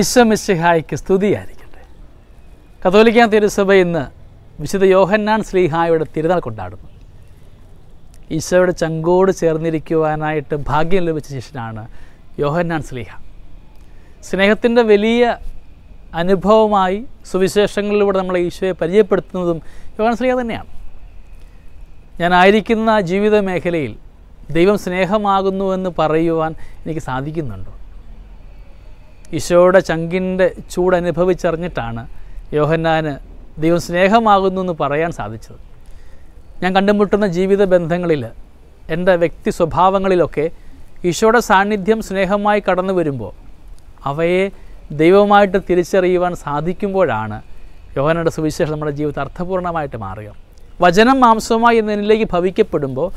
ഈശ്വമിശിഹായ്ക്ക് സ്തുതിയായിരിക്കട്ടെ കത്തോലിക്ക തിരുസഭ ഇന്ന് വിശുദ്ധ യോഹന്നാൻ ശ്രീഹായുടെ തിരുനാൾ കൊണ്ടാടുന്നു ഈശോയുടെ ചങ്കോട് ചേർന്നിരിക്കുവാനായിട്ട് ഭാഗ്യം ലഭിച്ച ശേഷനാണ് യോഹന്നാൻ ശ്ലീഹ സ്നേഹത്തിൻ്റെ വലിയ അനുഭവമായി സുവിശേഷങ്ങളിലൂടെ നമ്മളെ ഈശോയെ പരിചയപ്പെടുത്തുന്നതും യോഹന്നാൻ ശ്ലീഹ തന്നെയാണ് ഞാനായിരിക്കുന്ന ജീവിത മേഖലയിൽ ദൈവം സ്നേഹമാകുന്നുവെന്ന് പറയുവാൻ എനിക്ക് സാധിക്കുന്നുണ്ടോ ഈശോയുടെ ചങ്കിൻ്റെ ചൂടനുഭവിച്ചറിഞ്ഞിട്ടാണ് യോഹന്നാന് ദൈവം സ്നേഹമാകുന്നു എന്ന് പറയാൻ സാധിച്ചത് ഞാൻ കണ്ടുമുട്ടുന്ന ജീവിത ബന്ധങ്ങളിൽ എൻ്റെ വ്യക്തി സ്വഭാവങ്ങളിലൊക്കെ ഈശോയുടെ സാന്നിധ്യം സ്നേഹമായി കടന്നു വരുമ്പോൾ അവയെ ദൈവമായിട്ട് തിരിച്ചറിയുവാൻ സാധിക്കുമ്പോഴാണ് യോഹനയുടെ സുവിശേഷം നമ്മുടെ ജീവിതം അർത്ഥപൂർണ്ണമായിട്ട് മാറുക വചനം മാംസമായി എന്നതിലേക്ക് ഭവിക്കപ്പെടുമ്പോൾ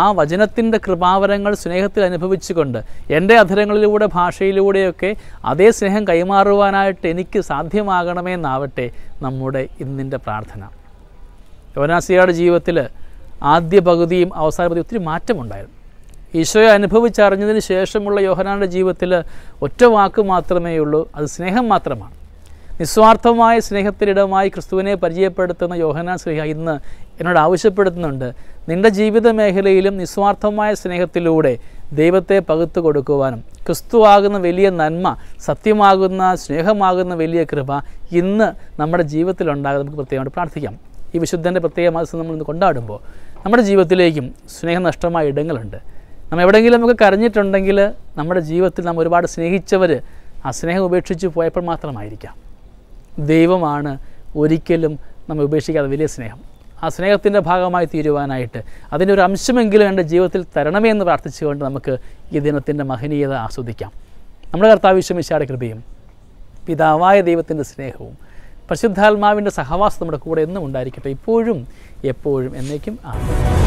ആ വചനത്തിൻ്റെ കൃപാവരങ്ങൾ സ്നേഹത്തിൽ അനുഭവിച്ചുകൊണ്ട് എൻ്റെ അധരങ്ങളിലൂടെ ഭാഷയിലൂടെയൊക്കെ അതേ സ്നേഹം കൈമാറുവാനായിട്ട് എനിക്ക് സാധ്യമാകണമെന്നാവട്ടെ നമ്മുടെ ഇന്നിൻ്റെ പ്രാർത്ഥന യോനാസിയുടെ ജീവിതത്തിൽ ആദ്യ പകുതിയും അവസാന പകുതി ഒത്തിരി മാറ്റമുണ്ടായിരുന്നു ഈശോയെ അനുഭവിച്ചറിഞ്ഞതിന് ശേഷമുള്ള യോഹനാന്റെ ജീവിതത്തിൽ ഒറ്റ വാക്ക് മാത്രമേ ഉള്ളൂ അത് സ്നേഹം മാത്രമാണ് നിസ്വാർത്ഥമായ സ്നേഹത്തിനിടമായി ക്രിസ്തുവിനെ പരിചയപ്പെടുത്തുന്ന യോഹനാ ശ്രീഹ ഇന്ന് എന്നോട് ആവശ്യപ്പെടുത്തുന്നുണ്ട് നിന്റെ ജീവിത മേഖലയിലും നിസ്വാർത്ഥമായ സ്നേഹത്തിലൂടെ ദൈവത്തെ പകുത്തു കൊടുക്കുവാനും ക്രിസ്തുവാകുന്ന വലിയ നന്മ സത്യമാകുന്ന സ്നേഹമാകുന്ന വലിയ കൃപ ഇന്ന് നമ്മുടെ ജീവിതത്തിലുണ്ടാകും നമുക്ക് പ്രത്യേകമായിട്ട് പ്രാർത്ഥിക്കാം ഈ വിശുദ്ധൻ്റെ പ്രത്യേക മാസം നമ്മൾ ഇന്ന് കൊണ്ടാടുമ്പോൾ നമ്മുടെ ജീവിതത്തിലേക്കും സ്നേഹനഷ്ടമായ ഇടങ്ങളുണ്ട് നമ്മൾ എവിടെയെങ്കിലും നമുക്ക് കരഞ്ഞിട്ടുണ്ടെങ്കിൽ നമ്മുടെ ജീവിതത്തിൽ നാം ഒരുപാട് സ്നേഹിച്ചവർ ആ സ്നേഹം ഉപേക്ഷിച്ച് പോയപ്പോൾ മാത്രമായിരിക്കാം ദൈവമാണ് ഒരിക്കലും നമ്മെ ഉപേക്ഷിക്കാതെ വലിയ സ്നേഹം ആ സ്നേഹത്തിൻ്റെ ഭാഗമായി തീരുവാനായിട്ട് അതിൻ്റെ ഒരു അംശമെങ്കിലും എൻ്റെ ജീവിതത്തിൽ തരണമേ എന്ന് പ്രാർത്ഥിച്ചുകൊണ്ട് നമുക്ക് ഈ ദിനത്തിൻ്റെ മഹനീയത ആസ്വദിക്കാം നമ്മുടെ കർത്താവിശ്വമിശാടെ കൃപയും പിതാവായ ദൈവത്തിൻ്റെ സ്നേഹവും പരിശുദ്ധാത്മാവിൻ്റെ സഹവാസം നമ്മുടെ കൂടെ എന്നും ഉണ്ടായിരിക്കട്ടെ ഇപ്പോഴും എപ്പോഴും എന്നേക്കും ആഗ്രഹിക്കും